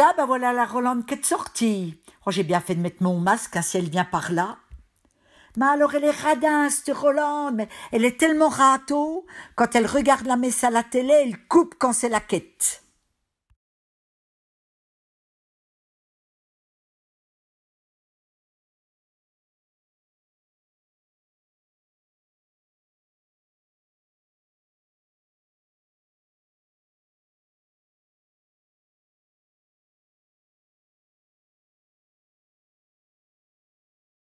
Tiens, ben voilà la Rolande qui est sortie. Oh, j'ai bien fait de mettre mon masque, hein, si elle vient par là. Mais alors elle est radin, cette Rolande, elle est tellement râteau. Quand elle regarde la messe à la télé, elle coupe quand c'est la quête.